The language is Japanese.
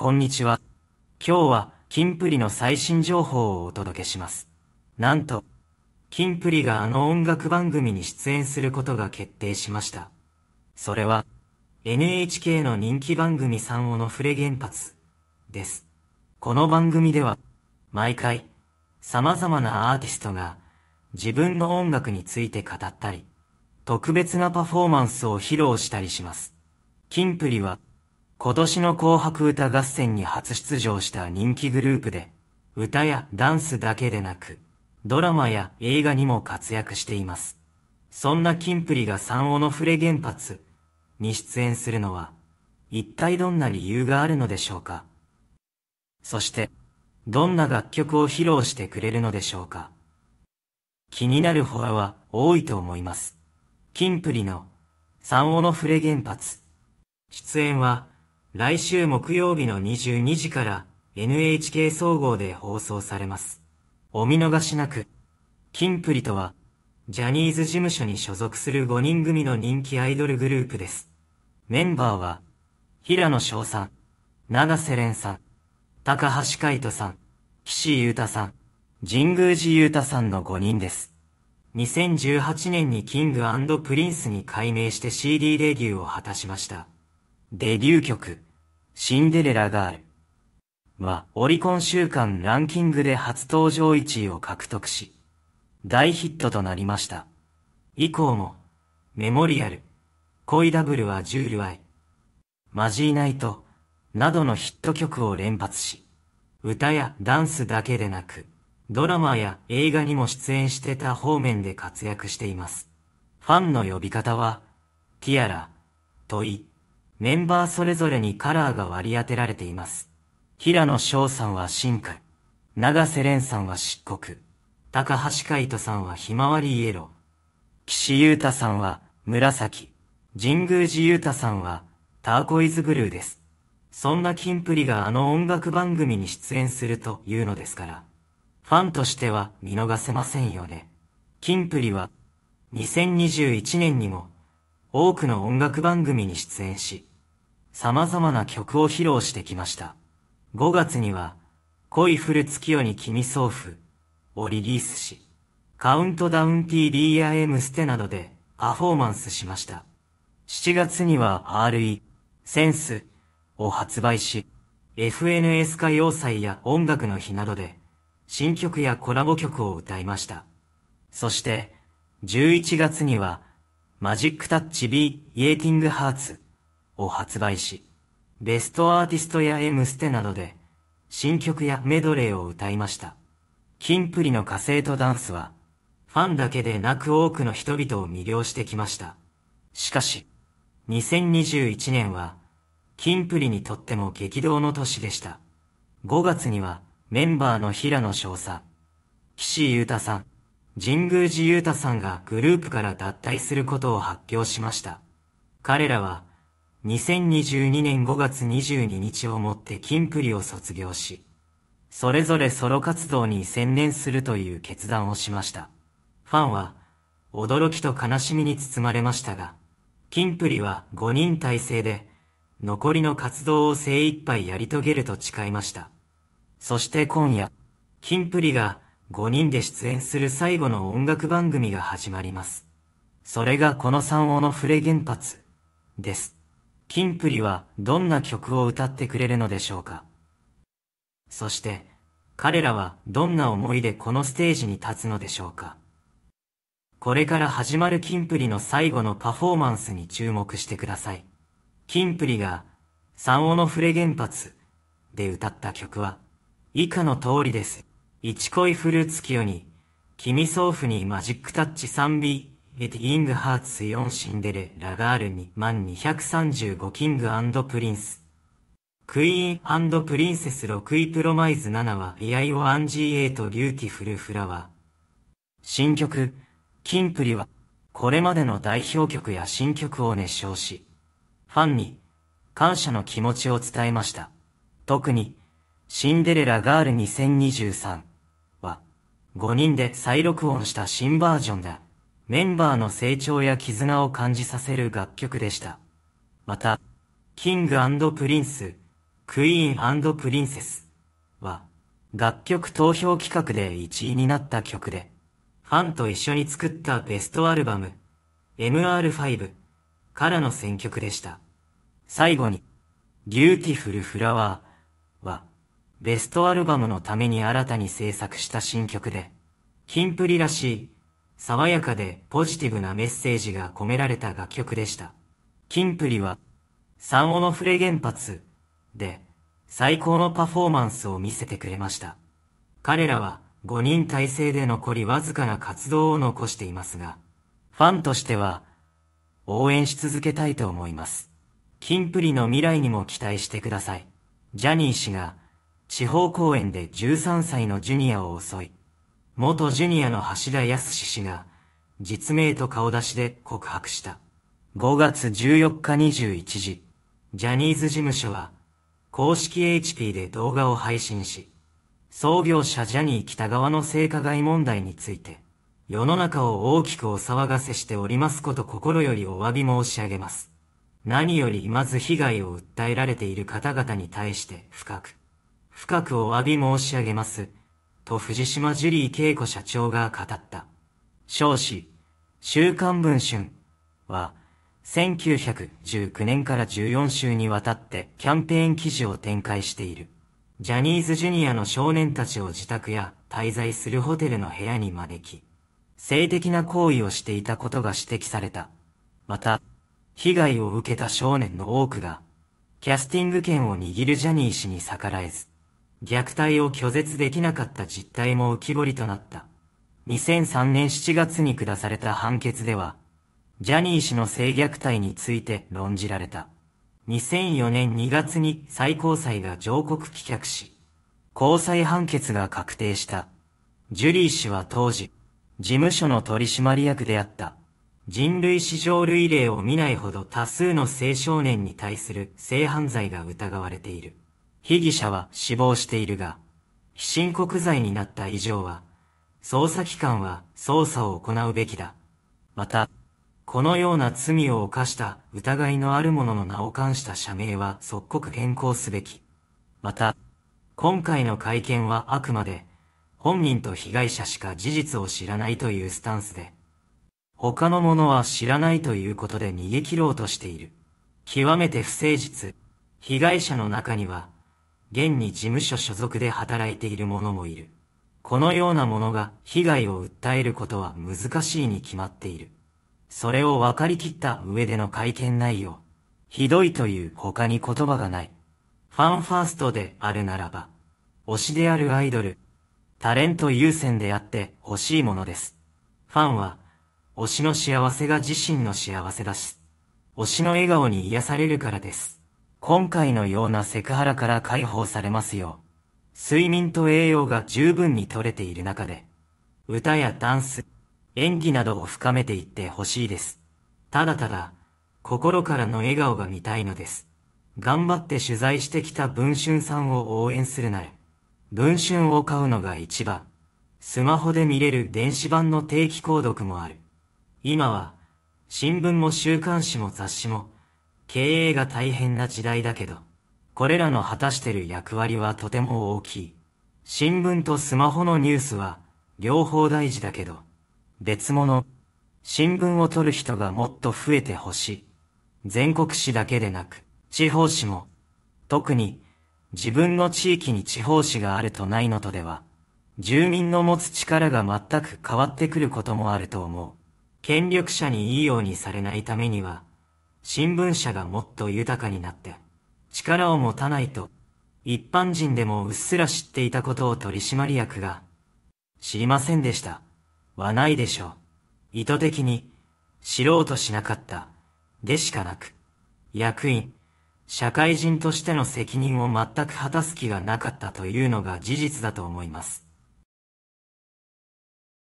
こんにちは。今日は、キンプリの最新情報をお届けします。なんと、キンプリがあの音楽番組に出演することが決定しました。それは、NHK の人気番組3をのフレ原発、です。この番組では、毎回、様々なアーティストが、自分の音楽について語ったり、特別なパフォーマンスを披露したりします。キンプリは、今年の紅白歌合戦に初出場した人気グループで、歌やダンスだけでなく、ドラマや映画にも活躍しています。そんなキンプリが三尾のフレ原発に出演するのは、一体どんな理由があるのでしょうかそして、どんな楽曲を披露してくれるのでしょうか気になるフォアは多いと思います。キンプリの三尾のフレ原発出演は、来週木曜日の22時から NHK 総合で放送されます。お見逃しなく。キンプリとは、ジャニーズ事務所に所属する5人組の人気アイドルグループです。メンバーは、平野翔さん、長瀬廉さん、高橋海人さん、岸優太さん、神宮寺優太さんの5人です。2018年にキングプリンスに改名して CD デビューを果たしました。デビュー曲。シンデレラガールはオリコン週間ランキングで初登場1位を獲得し、大ヒットとなりました。以降も、メモリアル、恋ダブルはジュールアイ、マジーナイト、などのヒット曲を連発し、歌やダンスだけでなく、ドラマや映画にも出演してた方面で活躍しています。ファンの呼び方は、ティアラ、トイ、メンバーそれぞれにカラーが割り当てられています。平野翔さんは深海、長瀬廉さんは漆黒、高橋海人さんはひまわりイエロー、岸優太さんは紫、神宮寺優太さんはターコイズブルーです。そんなキンプリがあの音楽番組に出演するというのですから、ファンとしては見逃せませんよね。キンプリは2021年にも多くの音楽番組に出演し、様々な曲を披露してきました。5月には、恋降る月夜に君送付をリリースし、カウントダウン TDIM ステなどでパフォーマンスしました。7月には RE、センスを発売し、FNS 歌謡祭や音楽の日などで、新曲やコラボ曲を歌いました。そして、11月には、マジックタッチ B、イエーティングハーツを発売し、ベストアーティストや M ステなどで、新曲やメドレーを歌いました。キンプリの火星とダンスは、ファンだけでなく多くの人々を魅了してきました。しかし、2021年は、キンプリにとっても激動の年でした。5月には、メンバーの平野少佐、岸優太さん、神宮寺優太さんがグループから脱退することを発表しました。彼らは、2022年5月22日をもってキンプリを卒業し、それぞれソロ活動に専念するという決断をしました。ファンは、驚きと悲しみに包まれましたが、キンプリは5人体制で、残りの活動を精一杯やり遂げると誓いました。そして今夜、キンプリが5人で出演する最後の音楽番組が始まります。それがこの3王のフレ原発です。キンプリはどんな曲を歌ってくれるのでしょうか。そして、彼らはどんな思いでこのステージに立つのでしょうか。これから始まるキンプリの最後のパフォーマンスに注目してください。キンプリが、三尾の触れ原発で歌った曲は、以下の通りです。一恋フルーツ清に、君ソーフにマジックタッチ 3B。エティングハーツン・シンデレラガール2万235キングプリンスクイーンプリンセス6位プロマイズ7はリアイオエイトビューティフルフラワー新曲キンプリはこれまでの代表曲や新曲を熱唱しファンに感謝の気持ちを伝えました特にシンデレラガール2023は5人で再録音した新バージョンだメンバーの成長や絆を感じさせる楽曲でした。また、キングプリンス、クイーンプリンセスは、楽曲投票企画で1位になった曲で、ファンと一緒に作ったベストアルバム、MR5 からの選曲でした。最後に、ビューティフルフラワーは、ベストアルバムのために新たに制作した新曲で、キンプリらしい爽やかでポジティブなメッセージが込められた楽曲でした。キンプリは、ンオノフレ原発で最高のパフォーマンスを見せてくれました。彼らは5人体制で残りわずかな活動を残していますが、ファンとしては応援し続けたいと思います。キンプリの未来にも期待してください。ジャニー氏が地方公演で13歳のジュニアを襲い、元ジュニアの橋田康氏が、実名と顔出しで告白した。5月14日21時、ジャニーズ事務所は、公式 HP で動画を配信し、創業者ジャニー北側の性加害問題について、世の中を大きくお騒がせしておりますこと心よりお詫び申し上げます。何よりまず被害を訴えられている方々に対して深く、深くお詫び申し上げます。と藤島ジュリー恵子社長が語った。少子、週刊文春は、1919年から14週にわたってキャンペーン記事を展開している。ジャニーズジュニアの少年たちを自宅や滞在するホテルの部屋に招き、性的な行為をしていたことが指摘された。また、被害を受けた少年の多くが、キャスティング権を握るジャニー氏に逆らえず、虐待を拒絶できなかった実態も浮き彫りとなった。2003年7月に下された判決では、ジャニー氏の性虐待について論じられた。2004年2月に最高裁が上告棄却し、高裁判決が確定した。ジュリー氏は当時、事務所の取締役であった。人類史上類例を見ないほど多数の青少年に対する性犯罪が疑われている。被疑者は死亡しているが、非申告罪になった以上は、捜査機関は捜査を行うべきだ。また、このような罪を犯した疑いのある者の名を冠した社名は即刻変更すべき。また、今回の会見はあくまで、本人と被害者しか事実を知らないというスタンスで、他の者は知らないということで逃げ切ろうとしている。極めて不誠実。被害者の中には、現に事務所所属で働いている者もいる。このような者が被害を訴えることは難しいに決まっている。それを分かりきった上での会見内容。ひどいという他に言葉がない。ファンファーストであるならば、推しであるアイドル、タレント優先であって欲しいものです。ファンは、推しの幸せが自身の幸せだし、推しの笑顔に癒されるからです。今回のようなセクハラから解放されますよう。睡眠と栄養が十分に取れている中で、歌やダンス、演技などを深めていってほしいです。ただただ、心からの笑顔が見たいのです。頑張って取材してきた文春さんを応援するなら、文春を買うのが一番。スマホで見れる電子版の定期購読もある。今は、新聞も週刊誌も雑誌も、経営が大変な時代だけど、これらの果たしてる役割はとても大きい。新聞とスマホのニュースは、両方大事だけど、別物。新聞を取る人がもっと増えてほしい。全国紙だけでなく、地方紙も。特に、自分の地域に地方紙があるとないのとでは、住民の持つ力が全く変わってくることもあると思う。権力者にいいようにされないためには、新聞社がもっと豊かになって、力を持たないと、一般人でもうっすら知っていたことを取締役が、知りませんでした。はないでしょう。意図的に、知ろうとしなかった。でしかなく、役員、社会人としての責任を全く果たす気がなかったというのが事実だと思います。